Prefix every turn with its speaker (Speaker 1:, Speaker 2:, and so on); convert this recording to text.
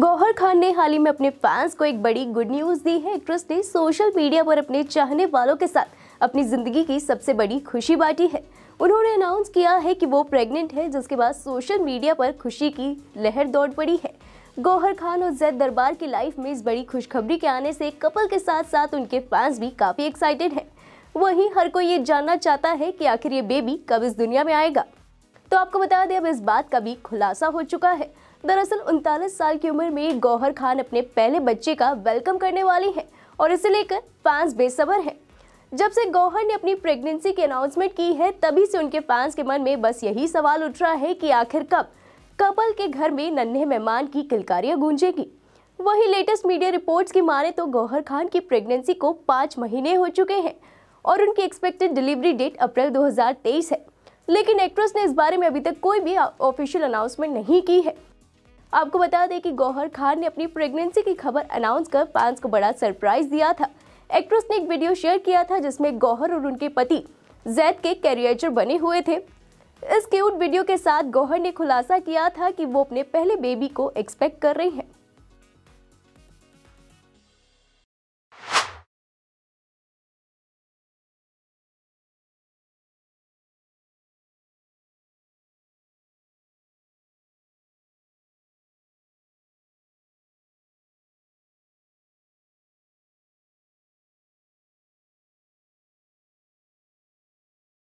Speaker 1: गौहर खान ने हाल ही में अपने फैंस को एक बड़ी गुड न्यूज़ दी है एक्ट्रेस ने सोशल मीडिया पर अपने चाहने वालों के साथ अपनी ज़िंदगी की सबसे बड़ी खुशी बांटी है उन्होंने अनाउंस किया है कि वो प्रेग्नेंट है जिसके बाद सोशल मीडिया पर खुशी की लहर दौड़ पड़ी है गौहर खान और जैद दरबार की लाइफ में इस बड़ी खुशखबरी के आने से कपल के साथ साथ उनके फैंस भी काफ़ी एक्साइटेड हैं वहीं हर कोई ये जानना चाहता है कि आखिर ये बेबी कब इस दुनिया में आएगा तो आपको बता दें अब इस बात का भी खुलासा हो चुका है दरअसल उनतालीस साल की उम्र में गौहर खान अपने पहले बच्चे का वेलकम करने वाली हैं और इसे लेकर फैंस बेसब्र हैं जब से गौहर ने अपनी प्रेगनेंसी की अनाउंसमेंट की है तभी से उनके फैंस के मन में बस यही सवाल उठ रहा है कि आखिर कब कपल के घर में नन्हे मेहमान की किलकारियां गूंजेगी वही लेटेस्ट मीडिया रिपोर्ट्स की माने तो गौहर खान की प्रेगनेंसी को पाँच महीने हो चुके हैं और उनकी एक्सपेक्टेड डिलीवरी डेट अप्रैल 2023 है लेकिन एक्ट्रेस ने इस बारे में अभी तक कोई भी ऑफिशियल अनाउंसमेंट नहीं की है आपको बता दें कि गौहर खान ने अपनी प्रेगनेंसी की खबर अनाउंस कर फैंस को बड़ा सरप्राइज दिया था एक्ट्रेस ने एक वीडियो शेयर किया था जिसमें गौहर और उनके पति जैद के कैरियर बने हुए थे इस क्यूट वीडियो के साथ गौहर ने खुलासा किया था कि वो अपने पहले बेबी को एक्सपेक्ट कर रही हैं